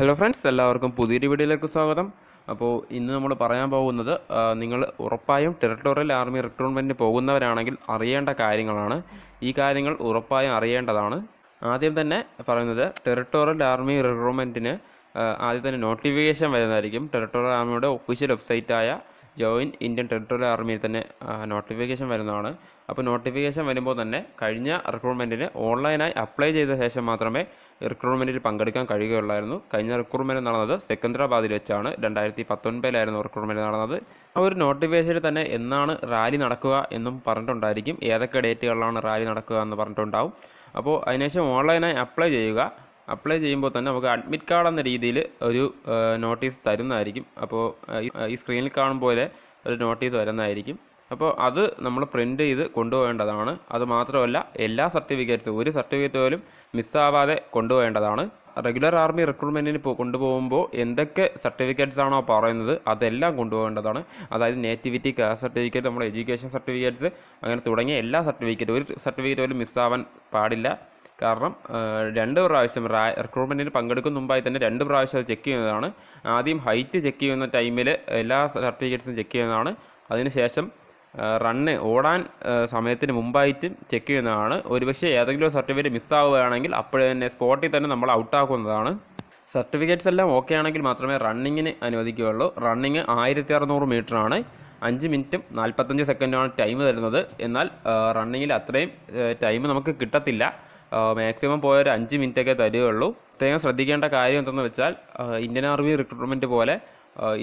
hello friends എല്ലാവർക്കും പുതിയൊരു വീഡിയോയിലേക്ക് സ്വാഗതം അപ്പോൾ ഇന്ന് നമ്മൾ പറയാൻ പോകുന്നത് നിങ്ങൾ ഉറപ്പായും ടെറിട്ടോറിയൽ ആർമി റിക്രൂട്ട്മെൻറ്റിന് പോകുന്നവരാണെങ്കിൽ അറിയേണ്ട കാര്യങ്ങളാണ് ഈ കാര്യങ്ങൾ ഉറപ്പായും അറിയേണ്ടതാണ് ആദ്യം തന്നെ പറയുന്നത് ടെറിട്ടോറിയൽ ആർമി റിക്രൂട്ട്മെൻറ്റിന് ആദ്യം തന്നെ നോട്ടിഫിക്കേഷൻ വരുന്നതായിരിക്കും ടെറിട്ടോറിയൽ ആർമിയുടെ ഒഫീഷ്യൽ വെബ്സൈറ്റായ ജോയിൻ ഇന്ത്യൻ ടെറിട്ടോറിയൽ ആർമിയിൽ തന്നെ നോട്ടിഫിക്കേഷൻ വരുന്നതാണ് അപ്പോൾ നോട്ടിഫിക്കേഷൻ വരുമ്പോൾ തന്നെ കഴിഞ്ഞ റിക്രൂട്ട്മെൻറ്റിന് ഓൺലൈനായി അപ്ലൈ ചെയ്ത ശേഷം മാത്രമേ റിക്രൂട്ട്മെൻറ്റിൽ പങ്കെടുക്കാൻ കഴിയുകയുള്ളായിരുന്നു കഴിഞ്ഞ റിക്രൂട്ട്മെൻറ്റ് നടന്നത് സെക്കന്ദ്രാബാദിൽ വെച്ചാണ് രണ്ടായിരത്തി പത്തൊൻപതിലായിരുന്നു റിക്രൂട്ട്മെൻറ്റ് നടന്നത് ആ ഒരു നോട്ടിഫിക്കേഷനിൽ തന്നെ എന്നാണ് റാലി നടക്കുക എന്നും പറഞ്ഞിട്ടുണ്ടായിരിക്കും ഏതൊക്കെ ഡേറ്റുകളിലാണ് റാലി നടക്കുക എന്ന് പറഞ്ഞിട്ടുണ്ടാവും അപ്പോൾ അതിനുശേഷം ഓൺലൈനായി അപ്ലൈ ചെയ്യുക അപ്ലൈ ചെയ്യുമ്പോൾ തന്നെ നമുക്ക് അഡ്മിറ്റ് കാർഡ് എന്ന രീതിയിൽ ഒരു നോട്ടീസ് തരുന്നതായിരിക്കും അപ്പോൾ ഈ സ്ക്രീനിൽ കാണും പോലെ ഒരു നോട്ടീസ് വരുന്നതായിരിക്കും അപ്പോൾ അത് നമ്മൾ പ്രിൻ്റ് ചെയ്ത് കൊണ്ടുപോകേണ്ടതാണ് അത് മാത്രമല്ല എല്ലാ സർട്ടിഫിക്കറ്റ്സും ഒരു സർട്ടിഫിക്കറ്റ് പോലും മിസ്സാവാതെ കൊണ്ടുപോകേണ്ടതാണ് റെഗുലർ ആർമി റിക്രൂട്ട്മെൻറ്റിന് കൊണ്ടുപോകുമ്പോൾ എന്തൊക്കെ സർട്ടിഫിക്കറ്റ്സ് ആണോ പറയുന്നത് അതെല്ലാം കൊണ്ടുപോകേണ്ടതാണ് അതായത് നേറ്റിവിറ്റി കാസ്റ്റ് സർട്ടിഫിക്കറ്റ് നമ്മുടെ എഡ്യൂക്കേഷൻ സർട്ടിഫിക്കറ്റ്സ് അങ്ങനെ തുടങ്ങിയ എല്ലാ സർട്ടിഫിക്കറ്റും ഒരു സർട്ടിഫിക്കറ്റ് പോലും മിസ്സാവാൻ പാടില്ല കാരണം രണ്ട് പ്രാവശ്യം റിക്രൂട്ട്മെൻറ്റിന് പങ്കെടുക്കുന്ന മുമ്പായി തന്നെ രണ്ട് പ്രാവശ്യം ചെക്ക് ചെയ്യുന്നതാണ് ആദ്യം ഹൈറ്റ് ചെക്ക് ചെയ്യുന്ന ടൈമിൽ എല്ലാ സർട്ടിഫിക്കറ്റ്സും ചെക്ക് ചെയ്യുന്നതാണ് അതിനുശേഷം റണ്ണ് ഓടാൻ സമയത്തിന് മുമ്പായിട്ട് ചെക്ക് ചെയ്യുന്നതാണ് ഒരുപക്ഷെ ഏതെങ്കിലും സർട്ടിഫിക്കറ്റ് മിസ്സാവുകയാണെങ്കിൽ അപ്പോൾ തന്നെ സ്പോട്ടിൽ തന്നെ നമ്മൾ ഔട്ടാക്കുന്നതാണ് സർട്ടിഫിക്കറ്റ്സ് എല്ലാം ഓക്കെ ആണെങ്കിൽ മാത്രമേ റണ്ണിങ്ങിന് അനുവദിക്കുകയുള്ളൂ റണ്ണിങ് ആയിരത്തി അറുന്നൂറ് മീറ്ററാണ് അഞ്ച് മിനിറ്റും നാൽപ്പത്തഞ്ച് സെക്കൻഡാണ് ടൈം തരുന്നത് എന്നാൽ റണ്ണിങ്ങിൽ അത്രയും ടൈം നമുക്ക് കിട്ടത്തില്ല മാക്സിമം പോയ ഒരു അഞ്ച് മിനിറ്റൊക്കെ തരികയുള്ളൂ പ്രത്യേകം ശ്രദ്ധിക്കേണ്ട കാര്യം എന്തെന്ന് വെച്ചാൽ ഇന്ത്യൻ ആർമി റിക്രൂട്ട്മെൻറ്റ് പോലെ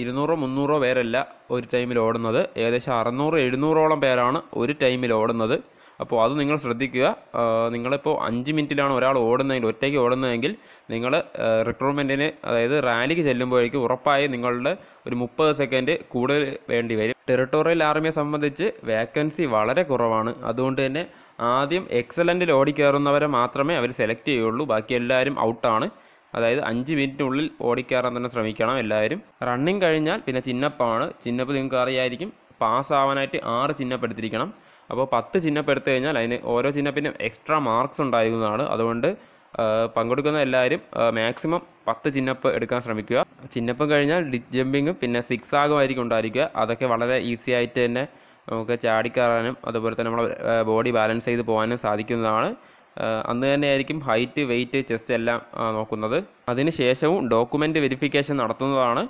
ഇരുന്നൂറോ മുന്നൂറോ പേരല്ല ഒരു ടൈമിൽ ഓടുന്നത് ഏകദേശം അറുന്നൂറ് എഴുന്നൂറോളം പേരാണ് ഒരു ടൈമിൽ ഓടുന്നത് അപ്പോൾ അത് നിങ്ങൾ ശ്രദ്ധിക്കുക നിങ്ങളിപ്പോൾ അഞ്ച് മിനിറ്റിലാണ് ഒരാൾ ഓടുന്നതെങ്കിൽ ഒറ്റയ്ക്ക് ഓടുന്നതെങ്കിൽ നിങ്ങൾ റിക്രൂട്ട്മെൻറ്റിന് അതായത് റാലിക്ക് ചെല്ലുമ്പോഴേക്കും ഉറപ്പായി നിങ്ങളുടെ ഒരു മുപ്പത് സെക്കൻഡ് കൂടുതൽ വേണ്ടി വരും ടെറിട്ടോറിയൽ ആർമിയെ സംബന്ധിച്ച് വേക്കൻസി വളരെ കുറവാണ് അതുകൊണ്ട് തന്നെ ആദ്യം എക്സലൻറ്റിൽ ഓടിക്കയറുന്നവരെ മാത്രമേ അവർ സെലക്ട് ചെയ്യുള്ളൂ ബാക്കി എല്ലാവരും ഔട്ടാണ് അതായത് അഞ്ച് മിനിറ്റിനുള്ളിൽ ഓടിക്കയറാൻ തന്നെ ശ്രമിക്കണം എല്ലാവരും റണ്ണിങ് കഴിഞ്ഞാൽ പിന്നെ ചിന്നപ്പമാണ് ചിന്നപ്പ് നിങ്ങൾക്ക് അറിയായിരിക്കും പാസ്സാവാനായിട്ട് ആറ് ചിഹ്നപ്പെടുത്തിരിക്കണം അപ്പോൾ പത്ത് ചിഹ്നപ്പെടുത്തു കഴിഞ്ഞാൽ അതിന് ഓരോ ചിഹ്നപ്പിനും എക്സ്ട്രാ മാർക്സ് ഉണ്ടായിരുന്നതാണ് അതുകൊണ്ട് പങ്കെടുക്കുന്ന എല്ലാവരും മാക്സിമം പത്ത് ചിന്നപ്പ് എടുക്കാൻ ശ്രമിക്കുക ചിന്നപ്പ് കഴിഞ്ഞാൽ ഡിറ്റ് ജമ്പിങ്ങും പിന്നെ സിക്സ് ആകുമായിരിക്കും ഉണ്ടായിരിക്കുക അതൊക്കെ വളരെ ഈസി ആയിട്ട് തന്നെ നമുക്ക് ചാടിക്കാറാനും അതുപോലെ തന്നെ നമ്മുടെ ബോഡി ബാലൻസ് ചെയ്ത് പോകാനും സാധിക്കുന്നതാണ് അന്ന് തന്നെയായിരിക്കും ഹൈറ്റ് വെയിറ്റ് ചെസ്റ്റ് എല്ലാം നോക്കുന്നത് അതിന് ശേഷവും ഡോക്യുമെൻറ്റ് വെരിഫിക്കേഷൻ നടത്തുന്നതാണ്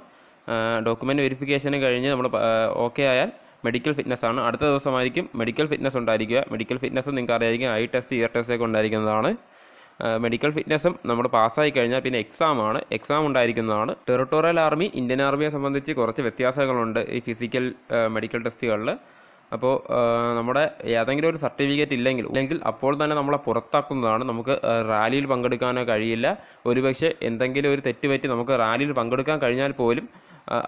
ഡോക്യുമെൻറ്റ് വെരിഫിക്കേഷന് കഴിഞ്ഞ് നമ്മൾ ഓക്കെ ആയാൽ മെഡിക്കൽ ഫിറ്റ്നസ് ആണ് അടുത്ത ദിവസമായിരിക്കും മെഡിക്കൽ ഫിറ്റ്നസ് ഉണ്ടായിരിക്കുക മെഡിക്കൽ ഫിറ്റ്നസ് നിങ്ങൾക്ക് അറിയായിരിക്കും ഐ ടെസ്റ്റ് ഇയർ ടെസ്റ്റ് ഒക്കെ ഉണ്ടായിരിക്കുന്നതാണ് മെഡിക്കൽ ഫിറ്റ്നസ്സും നമ്മൾ പാസ്സായി കഴിഞ്ഞാൽ പിന്നെ എക്സാം ആണ് എക്സാം ഉണ്ടായിരിക്കുന്നതാണ് ടെറിട്ടോറിയൽ ആർമി ഇന്ത്യൻ ആർമിയെ സംബന്ധിച്ച് കുറച്ച് വ്യത്യാസങ്ങളുണ്ട് ഈ ഫിസിക്കൽ മെഡിക്കൽ ടെസ്റ്റുകളിൽ അപ്പോൾ നമ്മുടെ ഏതെങ്കിലും ഒരു സർട്ടിഫിക്കറ്റ് ഇല്ലെങ്കിൽ ഇല്ലെങ്കിൽ അപ്പോൾ തന്നെ നമ്മളെ പുറത്താക്കുന്നതാണ് നമുക്ക് റാലിയിൽ പങ്കെടുക്കാനോ കഴിയില്ല ഒരുപക്ഷെ എന്തെങ്കിലും ഒരു തെറ്റ് പറ്റി നമുക്ക് റാലിയിൽ പങ്കെടുക്കാൻ കഴിഞ്ഞാൽ പോലും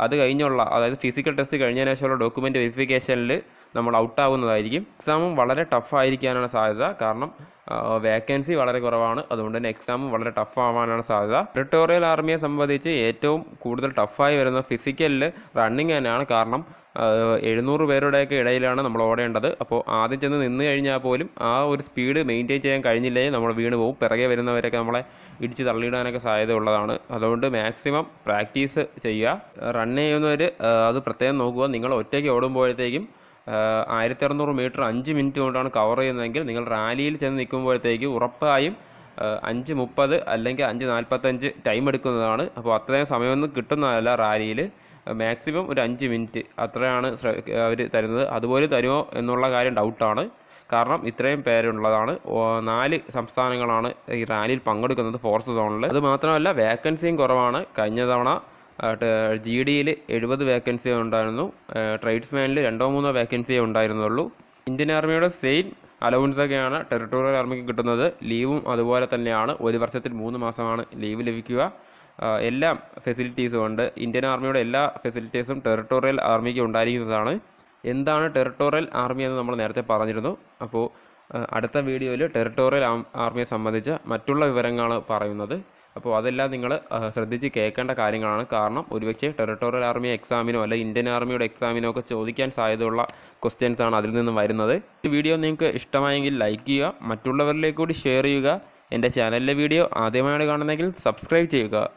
അത് കഴിഞ്ഞുള്ള അതായത് ഫിസിക്കൽ ടെസ്റ്റ് കഴിഞ്ഞതിന് ശേഷമുള്ള ഡോക്യുമെൻറ്റ് വെരിഫിക്കേഷനിൽ നമ്മൾ ആവുന്നതായിരിക്കും എക്സാമും വളരെ ടഫായിരിക്കാനാണ് സാധ്യത കാരണം വേക്കൻസി വളരെ കുറവാണ് അതുകൊണ്ട് തന്നെ എക്സാമും വളരെ ടഫ് ആവാനാണ് സാധ്യത ടെറിട്ടോറിയൽ ആർമിയെ സംബന്ധിച്ച് ഏറ്റവും കൂടുതൽ ടഫായി വരുന്ന ഫിസിക്കലിൽ റണ്ണിങ് തന്നെയാണ് കാരണം എഴുന്നൂറ് പേരുടെയൊക്കെ ഇടയിലാണ് നമ്മൾ ഓടേണ്ടത് അപ്പോൾ ആദ്യം ചെന്ന് നിന്ന് കഴിഞ്ഞാൽ പോലും ആ ഒരു സ്പീഡ് മെയിൻറ്റെയിൻ ചെയ്യാൻ കഴിഞ്ഞില്ലെങ്കിൽ നമ്മൾ വീണ് പോകും പിറകെ വരുന്നവരൊക്കെ നമ്മളെ ഇടിച്ച് തള്ളിയിടാനൊക്കെ സാധ്യത ഉള്ളതാണ് അതുകൊണ്ട് മാക്സിമം പ്രാക്ടീസ് ചെയ്യുക റൺ ചെയ്യുന്നവർ അത് പ്രത്യേകം നോക്കുക നിങ്ങൾ ഒറ്റയ്ക്ക് ഓടുമ്പോഴത്തേക്കും ആയിരത്തി അറുന്നൂറ് മീറ്റർ അഞ്ച് മിനിറ്റ് കൊണ്ടാണ് കവർ ചെയ്യുന്നതെങ്കിൽ നിങ്ങൾ റാലിയിൽ ചെന്ന് നിൽക്കുമ്പോഴത്തേക്ക് ഉറപ്പായും അഞ്ച് മുപ്പത് അല്ലെങ്കിൽ അഞ്ച് നാൽപ്പത്തഞ്ച് ടൈം എടുക്കുന്നതാണ് അപ്പോൾ അത്രയും സമയമൊന്നും കിട്ടുന്നതല്ല റാലിയിൽ മാക്സിമം ഒരു അഞ്ച് മിനിറ്റ് അത്രയാണ് അവർ തരുന്നത് അതുപോലെ തരുമോ എന്നുള്ള കാര്യം ഡൗട്ടാണ് കാരണം ഇത്രയും പേരുള്ളതാണ് നാല് സംസ്ഥാനങ്ങളാണ് ഈ റാലിയിൽ പങ്കെടുക്കുന്നത് ഫോർത്ത് സോണിൽ അത് മാത്രമല്ല വേക്കൻസിയും കുറവാണ് കഴിഞ്ഞ തവണ ജി ഡിയിൽ എഴുപത് വേക്കൻസിയേ ഉണ്ടായിരുന്നു ട്രേഡ്സ്മാനിൽ രണ്ടോ മൂന്നോ വേക്കൻസിയേ ഉണ്ടായിരുന്നുള്ളൂ ഇന്ത്യൻ ആർമിയുടെ സെയിം അലവൻസൊക്കെയാണ് ടെറിട്ടോറിയൽ ആർമിക്ക് കിട്ടുന്നത് ലീവും അതുപോലെ തന്നെയാണ് ഒരു വർഷത്തിൽ മൂന്ന് മാസമാണ് ലീവ് ലഭിക്കുക എല്ലാ ഫെസിലിറ്റീസും ഉണ്ട് ഇന്ത്യൻ ആർമിയുടെ എല്ലാ ഫെസിലിറ്റീസും ടെറിട്ടോറിയൽ ആർമിക്ക് ഉണ്ടായിരിക്കുന്നതാണ് എന്താണ് ടെറിട്ടോറിയൽ ആർമി എന്ന് നമ്മൾ നേരത്തെ പറഞ്ഞിരുന്നു അപ്പോൾ അടുത്ത വീഡിയോയിൽ ടെറിട്ടോറിയൽ ആർമിയെ സംബന്ധിച്ച് മറ്റുള്ള വിവരങ്ങളാണ് പറയുന്നത് അപ്പോൾ അതെല്ലാം നിങ്ങൾ ശ്രദ്ധിച്ച് കേൾക്കേണ്ട കാര്യങ്ങളാണ് കാരണം ഒരുപക്ഷെ ടെറിട്ടോറിയൽ ആർമി എക്സാമിനോ അല്ലെങ്കിൽ ഇന്ത്യൻ ആർമിയുടെ എക്സാമിനോ ഒക്കെ ചോദിക്കാൻ സാധ്യതയുള്ള ക്വസ്റ്റ്യൻസ് ആണ് അതിൽ നിന്നും വരുന്നത് ഈ വീഡിയോ നിങ്ങൾക്ക് ഇഷ്ടമായെങ്കിൽ ലൈക്ക് ചെയ്യുക മറ്റുള്ളവരിലേക്ക് കൂടി ഷെയർ ചെയ്യുക എൻ്റെ ചാനലിലെ വീഡിയോ ആദ്യമായിട്ട് കാണുന്നതെങ്കിൽ സബ്സ്ക്രൈബ് ചെയ്യുക